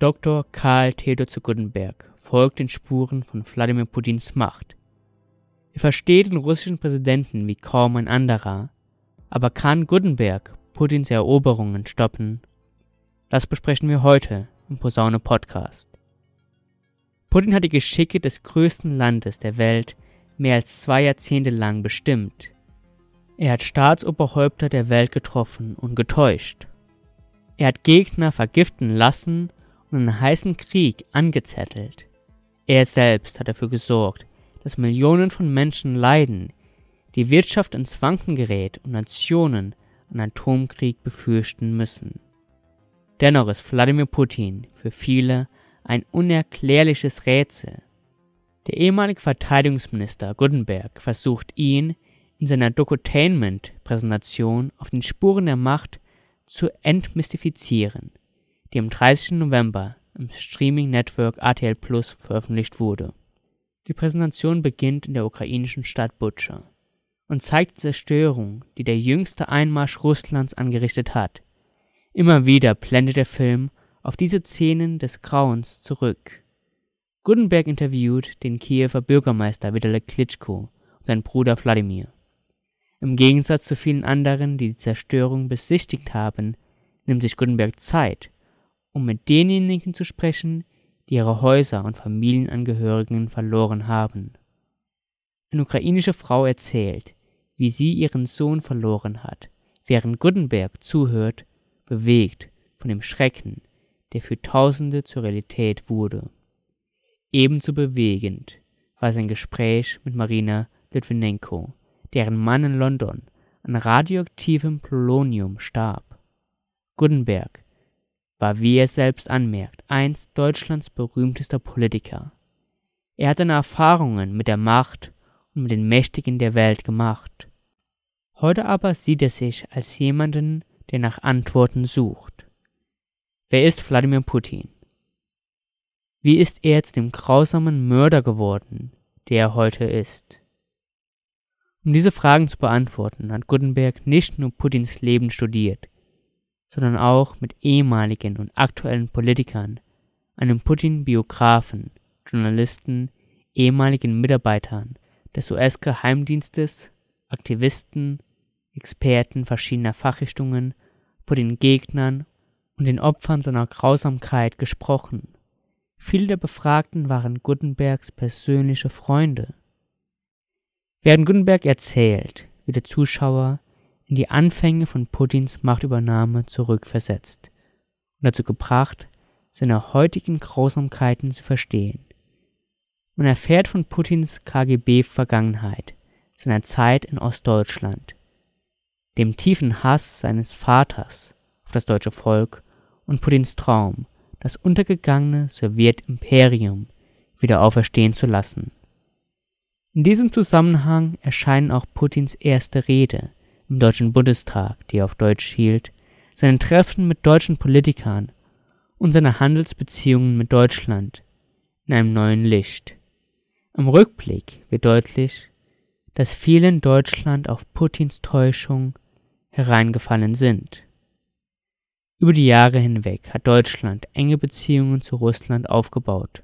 Dr. Karl Theodor zu Guttenberg folgt den Spuren von Wladimir Putins Macht. Er versteht den russischen Präsidenten wie kaum ein anderer, aber kann Guttenberg Putins Eroberungen stoppen? Das besprechen wir heute im Posaune Podcast. Putin hat die Geschicke des größten Landes der Welt mehr als zwei Jahrzehnte lang bestimmt. Er hat Staatsoberhäupter der Welt getroffen und getäuscht. Er hat Gegner vergiften lassen einen heißen Krieg angezettelt. Er selbst hat dafür gesorgt, dass Millionen von Menschen leiden, die Wirtschaft ins Wanken gerät und Nationen einen Atomkrieg befürchten müssen. Dennoch ist Wladimir Putin für viele ein unerklärliches Rätsel. Der ehemalige Verteidigungsminister Gutenberg versucht ihn in seiner Docutainment-Präsentation auf den Spuren der Macht zu entmystifizieren die am 30. November im Streaming-Network RTL Plus veröffentlicht wurde. Die Präsentation beginnt in der ukrainischen Stadt Butscha und zeigt die Zerstörung, die der jüngste Einmarsch Russlands angerichtet hat. Immer wieder blendet der Film auf diese Szenen des Grauens zurück. Gutenberg interviewt den Kiewer Bürgermeister Vitali Klitschko und seinen Bruder Wladimir. Im Gegensatz zu vielen anderen, die die Zerstörung besichtigt haben, nimmt sich Gutenberg Zeit um mit denjenigen zu sprechen, die ihre Häuser und Familienangehörigen verloren haben. Eine ukrainische Frau erzählt, wie sie ihren Sohn verloren hat, während Gutenberg zuhört, bewegt von dem Schrecken, der für Tausende zur Realität wurde. Ebenso bewegend war sein Gespräch mit Marina Litvinenko, deren Mann in London an radioaktivem Polonium starb. Gutenberg war, wie er selbst anmerkt, einst Deutschlands berühmtester Politiker. Er hat seine Erfahrungen mit der Macht und mit den Mächtigen der Welt gemacht. Heute aber sieht er sich als jemanden, der nach Antworten sucht. Wer ist Wladimir Putin? Wie ist er zu dem grausamen Mörder geworden, der er heute ist? Um diese Fragen zu beantworten, hat Gutenberg nicht nur Putins Leben studiert, sondern auch mit ehemaligen und aktuellen Politikern, einem Putin-Biografen, Journalisten, ehemaligen Mitarbeitern des US-Geheimdienstes, Aktivisten, Experten verschiedener Fachrichtungen, Putin-Gegnern und den Opfern seiner Grausamkeit gesprochen. Viele der Befragten waren Gutenbergs persönliche Freunde. Während Gutenberg erzählt, wie der Zuschauer in die Anfänge von Putins Machtübernahme zurückversetzt und dazu gebracht, seine heutigen Grausamkeiten zu verstehen. Man erfährt von Putins KGB-Vergangenheit, seiner Zeit in Ostdeutschland, dem tiefen Hass seines Vaters auf das deutsche Volk und Putins Traum, das untergegangene Sowjetimperium wieder auferstehen zu lassen. In diesem Zusammenhang erscheinen auch Putins erste Rede, im Deutschen Bundestag, die er auf Deutsch hielt, seinen Treffen mit deutschen Politikern und seine Handelsbeziehungen mit Deutschland in einem neuen Licht. Im Rückblick wird deutlich, dass viele in Deutschland auf Putins Täuschung hereingefallen sind. Über die Jahre hinweg hat Deutschland enge Beziehungen zu Russland aufgebaut.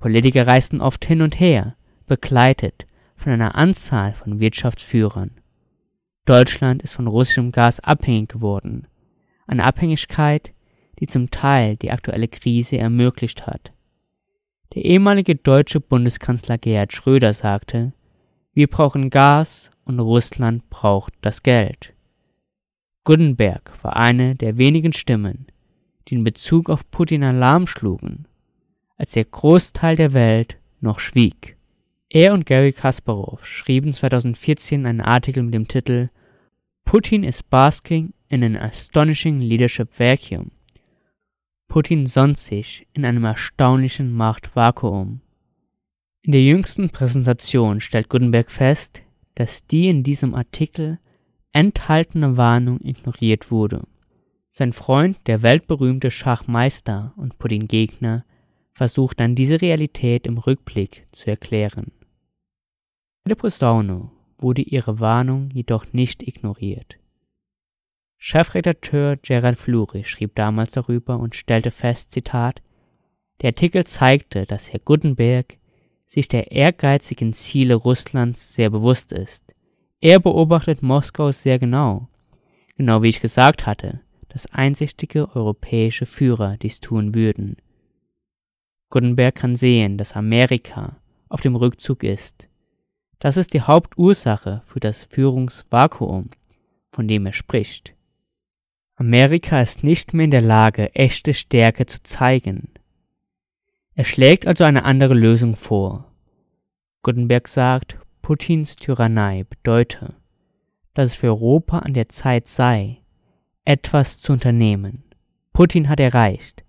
Politiker reisten oft hin und her, begleitet von einer Anzahl von Wirtschaftsführern. Deutschland ist von russischem Gas abhängig geworden, eine Abhängigkeit, die zum Teil die aktuelle Krise ermöglicht hat. Der ehemalige deutsche Bundeskanzler Gerhard Schröder sagte, wir brauchen Gas und Russland braucht das Geld. Gutenberg war eine der wenigen Stimmen, die in Bezug auf Putin Alarm schlugen, als der Großteil der Welt noch schwieg. Er und Gary Kasparov schrieben 2014 einen Artikel mit dem Titel Putin is basking in an astonishing leadership vacuum. Putin sonnt sich in einem erstaunlichen Machtvakuum. In der jüngsten Präsentation stellt Gutenberg fest, dass die in diesem Artikel enthaltene Warnung ignoriert wurde. Sein Freund, der weltberühmte Schachmeister und Putin-Gegner, versucht dann diese Realität im Rückblick zu erklären. In der Posaune wurde ihre Warnung jedoch nicht ignoriert. Chefredakteur Gerald Fluri schrieb damals darüber und stellte fest, Zitat, der Artikel zeigte, dass Herr Gutenberg sich der ehrgeizigen Ziele Russlands sehr bewusst ist. Er beobachtet Moskau sehr genau, genau wie ich gesagt hatte, dass einsichtige europäische Führer dies tun würden. Gutenberg kann sehen, dass Amerika auf dem Rückzug ist. Das ist die Hauptursache für das Führungsvakuum, von dem er spricht. Amerika ist nicht mehr in der Lage, echte Stärke zu zeigen. Er schlägt also eine andere Lösung vor. Gutenberg sagt, Putins Tyrannei bedeute, dass es für Europa an der Zeit sei, etwas zu unternehmen. Putin hat erreicht,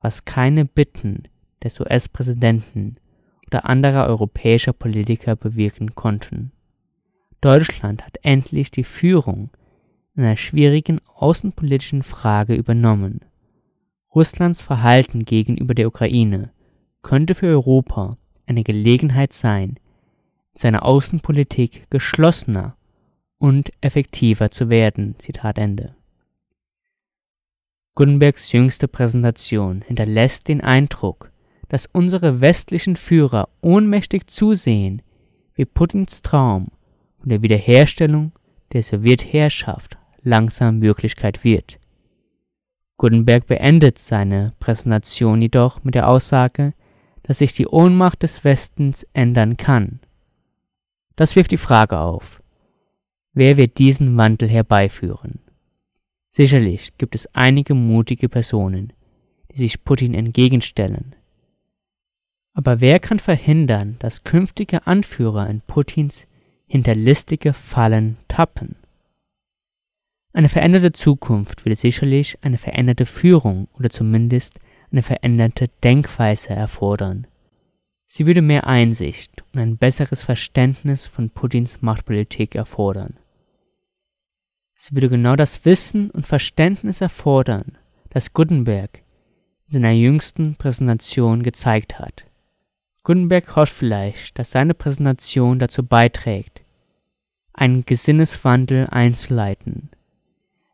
was keine Bitten des US-Präsidenten Verdienste anderer europäischer Politiker bewirken konnten. Deutschland hat endlich die Führung in einer schwierigen außenpolitischen Frage übernommen. Russlands Verhalten gegenüber der Ukraine könnte für Europa eine Gelegenheit sein, seine Außenpolitik geschlossener und effektiver zu werden. Zitat Ende. Gutenbergs jüngste Präsentation hinterlässt den Eindruck, dass unsere westlichen Führer ohnmächtig zusehen, wie Putins Traum von der Wiederherstellung der Sowjetherrschaft langsam Wirklichkeit wird. Gutenberg beendet seine Präsentation jedoch mit der Aussage, dass sich die Ohnmacht des Westens ändern kann. Das wirft die Frage auf, wer wird diesen Wandel herbeiführen? Sicherlich gibt es einige mutige Personen, die sich Putin entgegenstellen, aber wer kann verhindern, dass künftige Anführer in Putins hinterlistige Fallen tappen? Eine veränderte Zukunft würde sicherlich eine veränderte Führung oder zumindest eine veränderte Denkweise erfordern. Sie würde mehr Einsicht und ein besseres Verständnis von Putins Machtpolitik erfordern. Sie würde genau das Wissen und Verständnis erfordern, das Gutenberg in seiner jüngsten Präsentation gezeigt hat. Gutenberg hofft vielleicht, dass seine Präsentation dazu beiträgt, einen Gesinneswandel einzuleiten.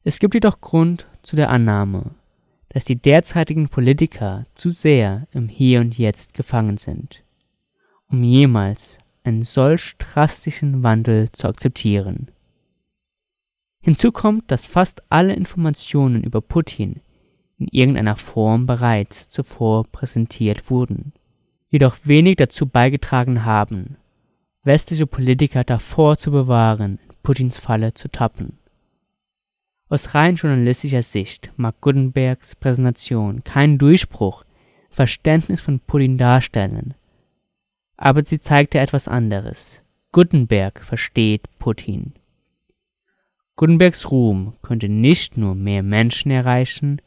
Es gibt jedoch Grund zu der Annahme, dass die derzeitigen Politiker zu sehr im Hier und Jetzt gefangen sind, um jemals einen solch drastischen Wandel zu akzeptieren. Hinzu kommt, dass fast alle Informationen über Putin in irgendeiner Form bereits zuvor präsentiert wurden jedoch wenig dazu beigetragen haben, westliche Politiker davor zu bewahren, in Putins Falle zu tappen. Aus rein journalistischer Sicht mag Gutenbergs Präsentation keinen Durchbruch im Verständnis von Putin darstellen, aber sie zeigte etwas anderes. Gutenberg versteht Putin. Gutenbergs Ruhm könnte nicht nur mehr Menschen erreichen,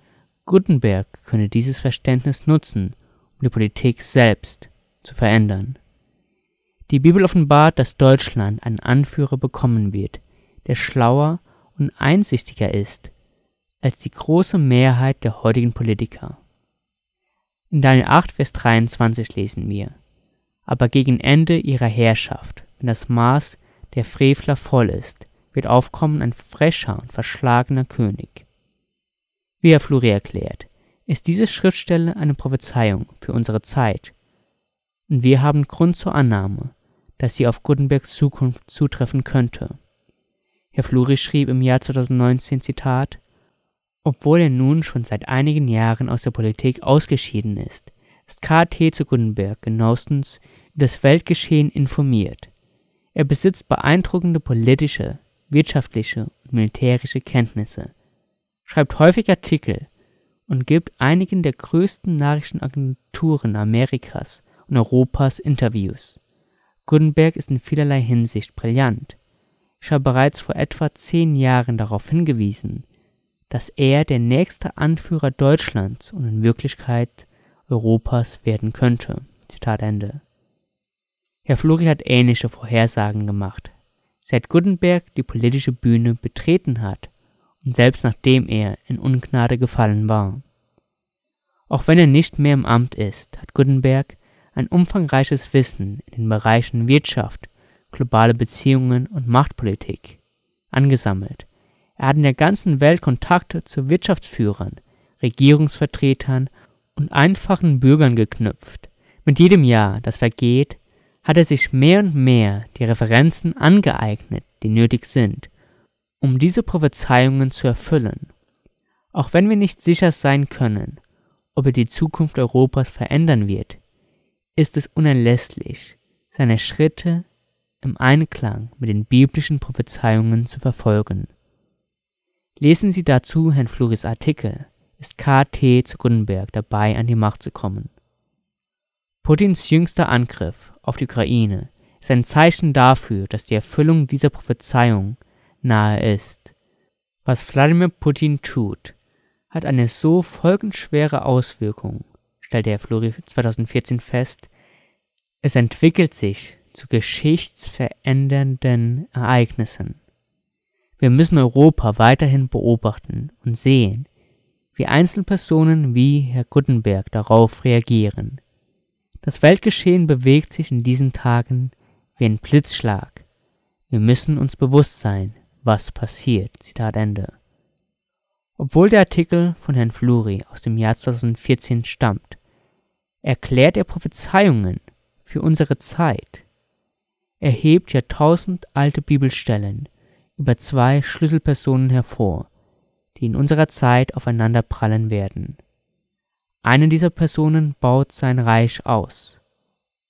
Gutenberg könne dieses Verständnis nutzen um die Politik selbst zu verändern. Die Bibel offenbart, dass Deutschland einen Anführer bekommen wird, der schlauer und einsichtiger ist als die große Mehrheit der heutigen Politiker. In Daniel 8, Vers 23 lesen wir, aber gegen Ende ihrer Herrschaft, wenn das Maß der Frevler voll ist, wird aufkommen ein frecher und verschlagener König. Wie Herr Fluri erklärt, ist diese Schriftstelle eine Prophezeiung für unsere Zeit, und wir haben Grund zur Annahme, dass sie auf Gutenbergs Zukunft zutreffen könnte. Herr Fluri schrieb im Jahr 2019 Zitat Obwohl er nun schon seit einigen Jahren aus der Politik ausgeschieden ist, ist KT zu Gutenberg genauestens über das Weltgeschehen informiert. Er besitzt beeindruckende politische, wirtschaftliche und militärische Kenntnisse, schreibt häufig Artikel und gibt einigen der größten Nachrichtenagenturen Amerikas und Europas Interviews. Gutenberg ist in vielerlei Hinsicht brillant. Ich habe bereits vor etwa zehn Jahren darauf hingewiesen, dass er der nächste Anführer Deutschlands und in Wirklichkeit Europas werden könnte. Zitat Ende. Herr Flori hat ähnliche Vorhersagen gemacht. Seit Gutenberg die politische Bühne betreten hat, selbst nachdem er in Ungnade gefallen war. Auch wenn er nicht mehr im Amt ist, hat Gutenberg ein umfangreiches Wissen in den Bereichen Wirtschaft, globale Beziehungen und Machtpolitik angesammelt. Er hat in der ganzen Welt Kontakte zu Wirtschaftsführern, Regierungsvertretern und einfachen Bürgern geknüpft. Mit jedem Jahr, das vergeht, hat er sich mehr und mehr die Referenzen angeeignet, die nötig sind, um diese Prophezeiungen zu erfüllen. Auch wenn wir nicht sicher sein können, ob er die Zukunft Europas verändern wird, ist es unerlässlich, seine Schritte im Einklang mit den biblischen Prophezeiungen zu verfolgen. Lesen Sie dazu Herrn Fluris Artikel, ist KT zu Gutenberg dabei, an die Macht zu kommen. Putins jüngster Angriff auf die Ukraine ist ein Zeichen dafür, dass die Erfüllung dieser Prophezeiung nahe ist. Was Wladimir Putin tut, hat eine so folgenschwere Auswirkung, stellte Herr Flori 2014 fest. Es entwickelt sich zu geschichtsverändernden Ereignissen. Wir müssen Europa weiterhin beobachten und sehen, wie Einzelpersonen wie Herr Gutenberg darauf reagieren. Das Weltgeschehen bewegt sich in diesen Tagen wie ein Blitzschlag. Wir müssen uns bewusst sein, was passiert. Zitat Ende. Obwohl der Artikel von Herrn Fluri aus dem Jahr 2014 stammt, erklärt er Prophezeiungen für unsere Zeit. Er hebt jahrtausend alte Bibelstellen über zwei Schlüsselpersonen hervor, die in unserer Zeit aufeinander prallen werden. Eine dieser Personen baut sein Reich aus,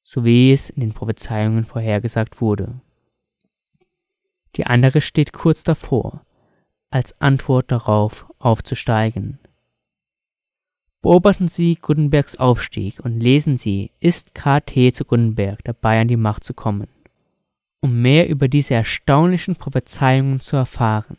so wie es in den Prophezeiungen vorhergesagt wurde die andere steht kurz davor, als Antwort darauf aufzusteigen. Beobachten Sie Gutenbergs Aufstieg und lesen Sie, ist KT zu Gutenberg dabei an die Macht zu kommen, um mehr über diese erstaunlichen Prophezeiungen zu erfahren.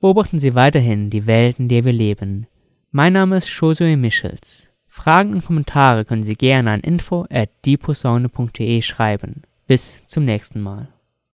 Beobachten Sie weiterhin die Welt, in der wir leben. Mein Name ist Josue Michels. Fragen und Kommentare können Sie gerne an info info@deposaune.de schreiben. Bis zum nächsten Mal.